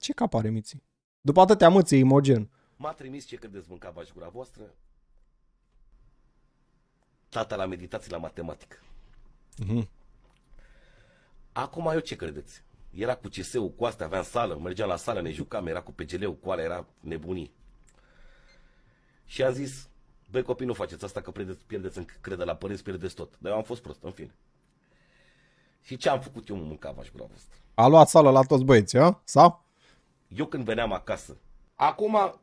Ce cap are miții? După atâtea mâții imogen. M-a trimis ce credeți în cap gura voastră? Tata la meditații la matematică. Mm-hmm. Acum eu ce credeți? Era cu CS-ul, cu astea, aveam sală, mergeam la sală, ne jucam, era cu PGL-ul, cu alea, era nebunii. Și am zis, băi copii, nu faceți asta, că pierdeți, pierdeți încredere la părinți, pierdeți tot. Dar eu am fost prost, în fine. Și ce am făcut eu în cava și cu voastră? A luat sală la toți băieții, a? Sau? Eu când veneam acasă, acum,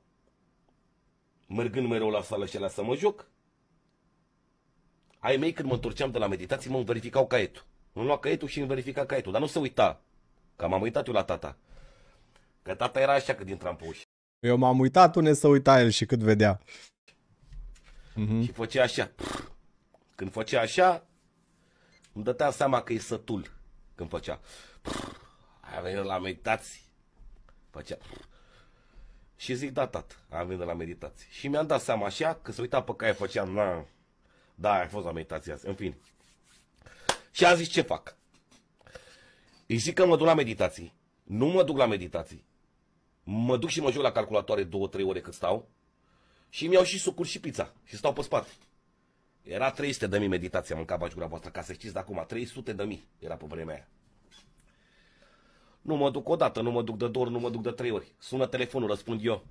mergând mereu la sală și la să mă joc, ai mei când mă întorceam de la meditații, mă verificau caietul. Îmi lua caietul și îmi verifica caietul, dar nu se uita, că m-am uitat eu la tata. Că tata era așa că intram pe ușă. Eu m-am uitat, unde să uita el și cât vedea. Mm-hmm. Și făcea așa. Când făcea așa, îmi dăteam seama că e sătul când făcea. Aia venit la meditații. Făcea... Și zic, da, tat, am venit de la meditație Și mi-am dat seama așa că se uita pe care făceam, na, da, a fost la meditație azi, în fine. Și a zis, ce fac? Îi zic că mă duc la meditații. Nu mă duc la meditații. Mă duc și mă joc la calculatoare două, trei ore cât stau și mi-au și sucuri și pizza și stau pe spate. Era 300 de mii am mâncat bagura voastră, ca să știți de acum, 300 de mii era pe vremea aia. Nu mă duc odată, nu mă duc de două ori, nu mă duc de trei ori. Sună telefonul, răspund eu.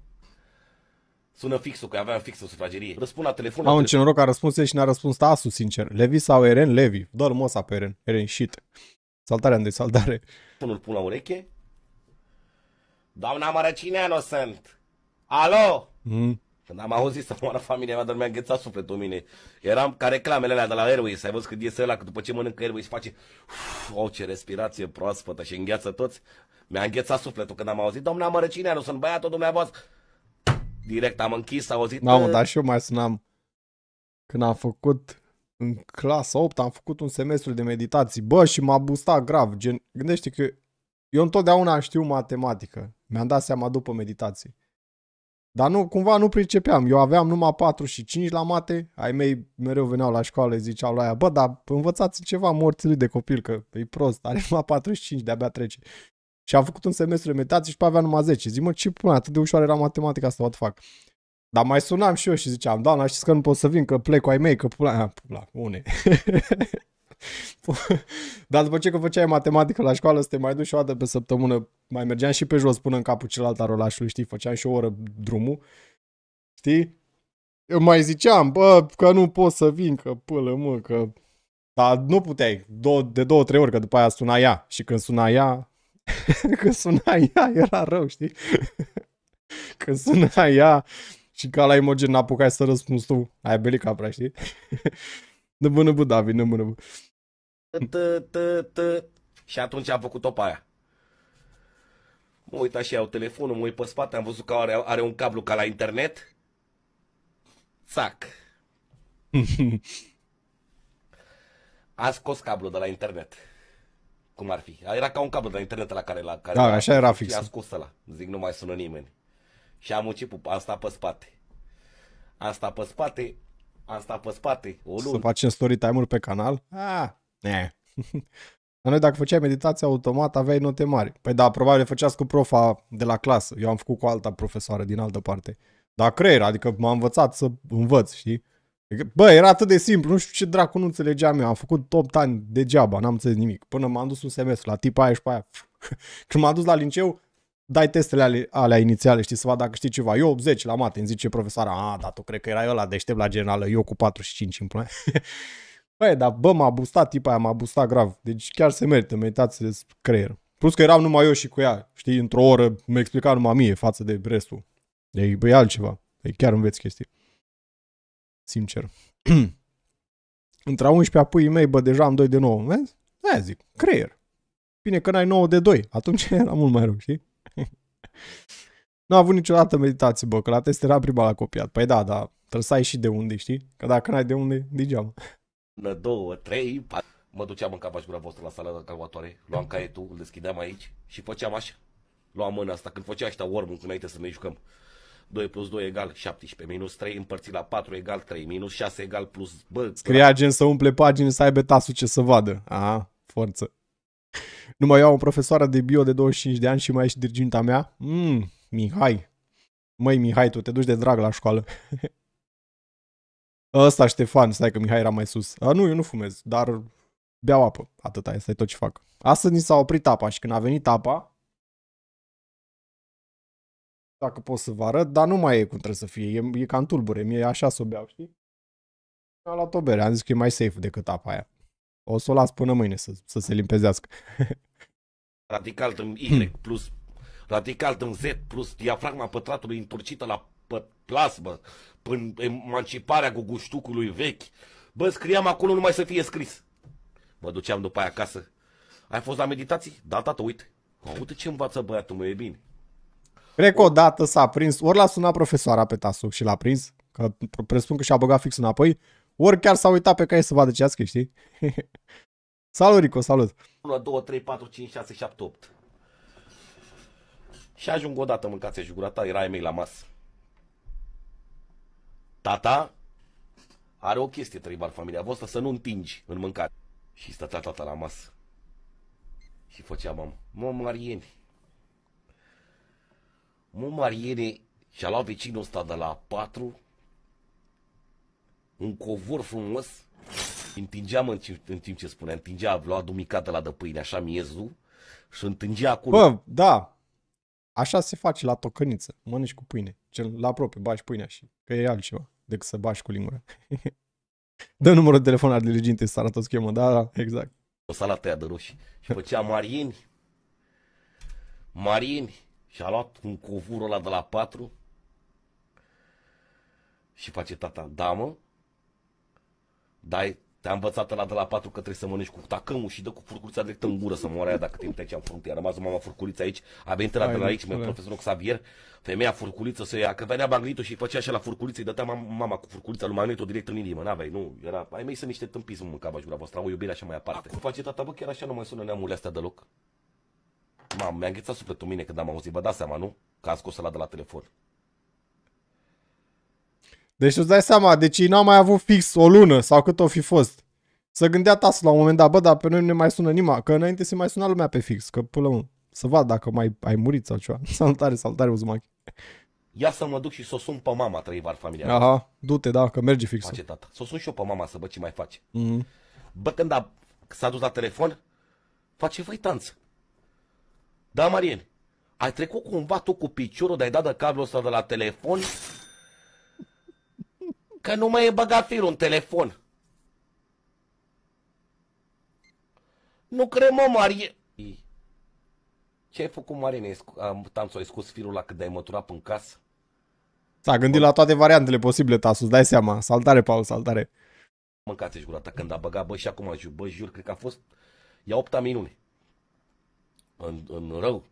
Sună fixul, că aveam fixul sufragerie. Răspund la telefon. Am un ce noroc a răspuns și n-a răspuns Tasu, sincer. Levi sau Eren? Levi. Doar l mosa pe Eren. Eren, shit. Saltare, de saltare. Telefonul pun la ureche. Doamna Mărăcineanu sunt. Alo? Mm. Când am auzit să moară familia mea, dar mi-a înghețat sufletul mine. Eram ca reclamele alea de la Airways, ai văzut cât iese ăla, că după ce mănâncă Airways face, uf, O ce respirație proaspătă și îngheață toți. Mi-a înghețat sufletul când am auzit, domnul nu sunt băiatul dumneavoastră. Direct am închis, am auzit. Mamă, ă. dar și eu mai sunam. Când am făcut în clasa 8, am făcut un semestru de meditații. Bă, și m-a bustat grav. Gen, gândește că eu întotdeauna știu matematică. Mi-am dat seama după meditații. Dar nu, cumva nu pricepeam. Eu aveam numai 4 și 5 la mate, ai mei mereu veneau la școală, ziceau la aia, bă, dar învățați ceva morții de copil, că e prost, are numai 45, de-abia trece. Și am făcut un semestru de meditație și pe avea numai 10. Zic, mă, ce până, atât de ușoară era matematica asta, what fac. Dar mai sunam și eu și ziceam, doamna, știți că nu pot să vin, că plec cu ai mei, că pula, pula, une. Dar după ce că făceai matematică la școală, să te mai duci o dată pe săptămână, mai mergeam și pe jos până în capul celălalt al orașului, știi, făceam și o oră drumul, știi? Eu mai ziceam, bă, că nu pot să vin, că pâlă, mă, că... Dar nu puteai, de două, trei ori, că după aia suna ea. Și când suna ea, când suna ea, era rău, știi? când suna ea și ca la emoji n-apucai să răspunzi tu, ai belica prea, știi? nu bună bu, David, nu bună bu. Și atunci am făcut-o pe aia. Mă uit așa, iau telefonul, mă uit pe spate, am văzut că are, are un cablu ca la internet. Țac. a scos cablu de la internet. Cum ar fi? Era ca un cablu de la internet la care... La care da, așa era fix. Și a scos ăla. Zic, nu mai sună nimeni. Și am început, am stat pe spate. Am stat pe spate, am stat pe spate, o lună. Să facem story time pe canal? Ah, ne. Dar noi dacă făceai meditație automat aveai note mari. Păi da, probabil făceați cu profa de la clasă. Eu am făcut cu alta profesoară din altă parte. Dar creier, adică m-a învățat să învăț, știi? Adică, bă, era atât de simplu, nu știu ce dracu nu înțelegeam eu, am făcut 8 ani degeaba, n-am înțeles nimic. Până m-am dus un semestru la tipa aia și pe aia. Când m-am dus la liceu, dai testele ale, alea inițiale, știi, să vadă dacă știi ceva. Eu 80 la mate, îmi zice profesoara, a, dar tu cred că era ăla deștept la generală, eu cu 45 în plan. Băi, dar bă, m-a bustat tipa aia, m-a bustat grav. Deci chiar se merită, meritați de creier. Plus că eram numai eu și cu ea, știi, într-o oră mi a explicat numai mie față de restul. Deci, băi, altceva. Deci chiar înveți chestii. Sincer. Între 11 puii mei, bă, deja am 2 de 9, vezi? Aia zic, creier. Bine că n-ai 9 de 2, atunci era mult mai rău, știi? Nu a avut niciodată meditație, bă, că la test era prima la copiat. Păi da, dar trebuie să ai și de unde, știi? Că dacă n-ai de unde, degeaba. Una, două, trei, patru. Mă duceam în capa gura voastră la sala de calculatoare, luam caietul, îl deschideam aici și făceam așa. Luam mâna asta, când făcea așa warm înainte să ne jucăm. 2 plus 2 egal 17, minus 3 împărțit la 4 egal 3, minus 6 egal plus... Bă, Scria gen să umple pagini, să aibă tasul ce să vadă. Aha, forță. Nu mai iau o profesoară de bio de 25 de ani și mai ești dirginta mea? Mmm, Mihai. Măi, Mihai, tu te duci de drag la școală. Ăsta Ștefan, stai că Mihai era mai sus. A, nu, eu nu fumez, dar beau apă. Atâta e tot ce fac. Astăzi ni s-a oprit apa și când a venit apa, dacă pot să vă arăt, dar nu mai e cum trebuie să fie, e, e ca în tulbure, mie așa să o beau, știi? Am luat o bere, am zis că e mai safe decât apa aia o să o las până mâine să, să se limpezească. radical în Y plus, radical în Z plus diafragma pătratului întorcită la plasmă, până emanciparea guguștucului vechi. Bă, scriam acolo numai să fie scris. Mă duceam după aia acasă. Ai fost la meditații? Da, tată, uite. Uite ce învață băiatul meu, e bine. Cred că odată s-a prins, ori l-a sunat profesoara pe Tasuc și l-a prins, că presupun că și-a băgat fix înapoi, ori chiar s-a uitat pe care să vadă ce scris, știi? salut, Rico, salut! 1, 2, 3, 4, 5, 6, 7, 8. Și ajung odată, mâncați și gura era ai mei la masă. Tata are o chestie tribal familia voastră, să nu întingi în mâncare. Și stătea tata la masă. Și făcea mamă, mă mariene. Mă mariene, și-a luat vecinul ăsta de la 4 un covor frumos, întingeam în, în timp ce spunea, întingea, lua dumicată la de pâine, așa miezul, și întingea acolo. Bă, da, așa se face la tocăniță, mănânci cu pâine, cel la aproape, bași pâinea și că e altceva decât să bași cu lingura. Dă numărul de telefon al diligentei să arată o schemă, da, da, exact. O salată de roșii și făcea marini, marini și a luat un covor ăla de la patru și face tata, damă, Dai, te-a învățat la de la patru că trebuie să mănânci cu tacămul și dă cu furculița direct în gură să moare aia dacă te uiteai ce am A rămas mama furculiță aici, a venit la de la aici, meu profesorul Xavier, femeia furculiță să ia, că venea magnetul și făcea așa la furculiță, îi dătea mama, mama cu furculița lui magnetul direct în inimă, n-aveai, nu, era, ai mei sunt niște tâmpiți în mâncava jura voastră, o iubire așa mai aparte. Acum face tata, bă, chiar așa nu mai sună neamurile astea deloc. Mamă, mi-a înghețat sufletul mine când am auzit, vă dați seama, nu? Că a scos la de la telefon. Deci îți dai seama, deci ei n-au mai avut fix o lună sau cât o fi fost. Să gândea tasul la un moment dat, bă, dar pe noi nu ne mai sună nimic, că înainte se mai suna lumea pe fix, că până mă, să vad dacă mai ai murit sau ceva. Salutare, salutare, Uzumaki. Ia să mă duc și să o sun pe mama, var familia. Aha, du-te, da, că merge fix. Face tata. Să o sun și eu pe mama să văd ce mai face. Mm-hmm. Bă, când a, s-a dus la telefon, face tanț. Da, Marien, ai trecut cumva tu cu piciorul, de-ai dat de cablul ăsta de la telefon Că nu mai e băgat firul în telefon. Nu mă, Marie... Ce ai făcut, Marie? Am ți-o scos firul la cât de ai măturat în casă? S-a gândit la toate variantele posibile, Tasus, dai seama. Saltare, Paul, saltare. Mâncați-și deci, gura ta când a băgat, bă, și acum, jur, bă, jur, cred că a fost... Ia opta minune. În, în rău.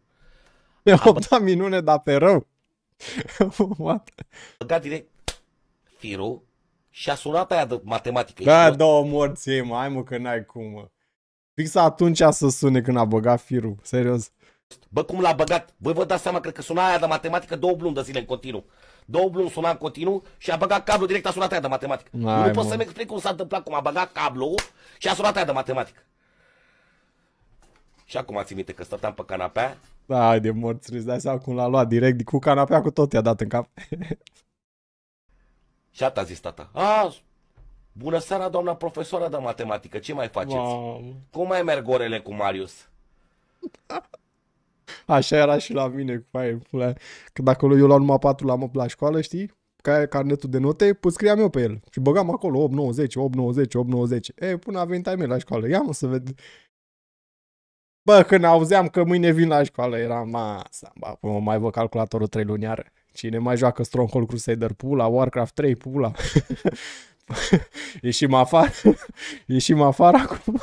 E opta minune, dar pe rău. What? Băgat direct tirul și a sunat aia de matematică. Da, și două morți ei, mai mă, că n-ai cum, mă. Fix atunci să sune când a băgat firul, serios. Bă, cum l-a băgat? Voi vă dați seama, cred că suna aia de matematică două bluni de zile în continuu. Două bluni suna în continuu și a băgat cablu direct, a sunat aia de matematică. Ai, nu pot să-mi explic cum s-a întâmplat, cum a băgat cablu și a sunat aia de matematică. Și acum ați minte că stăteam pe canapea. Da, de morți, îți dai seama cum l-a luat direct cu canapea cu tot i-a dat în cap. Și atât a zis tata. A, bună seara, doamna profesoară de matematică, ce mai faceți? Wow. Cum mai merg orele cu Marius? Așa era și la mine cu aia, pula. Că dacă eu luam numai 4 la, la școală, știi? Ca carnetul de note, pus scriam eu pe el. Și băgam acolo 8, 9, 10, 8, 9, 10, 8, 9, 10. E, până a venit la școală. Ia mă să ved. Bă, când auzeam că mâine vin la școală, eram masa. Bă, mai vă calculatorul 3 luni iară. Cine mai joacă Stronghold Crusader? Pula, Warcraft 3, pula. Ieșim afară. Ieșim afară acum.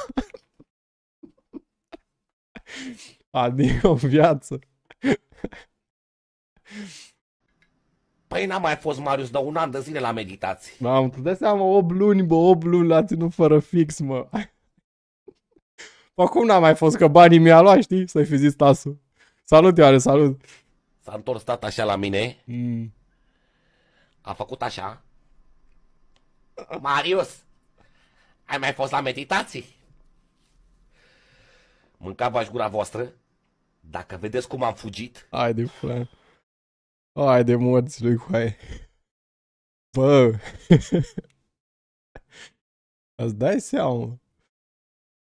Adio, viață. Păi n-am mai fost Marius, dar un an de zile la meditații. Am, da, tu dai seama, 8 luni, bă, 8 luni l-a ținut fără fix, mă. Păi cum n-am mai fost, că banii mi-a luat, știi? Să-i fi zis tasul. Salut, Ioane, salut. S-a întors tata așa la mine. Mm. A făcut așa. Marius, ai mai fost la meditații? Mâncați-vă gura voastră. Dacă vedeți cum am fugit... Ai de plan. Ai de morți lui Hai. Bă! Îți dai seama.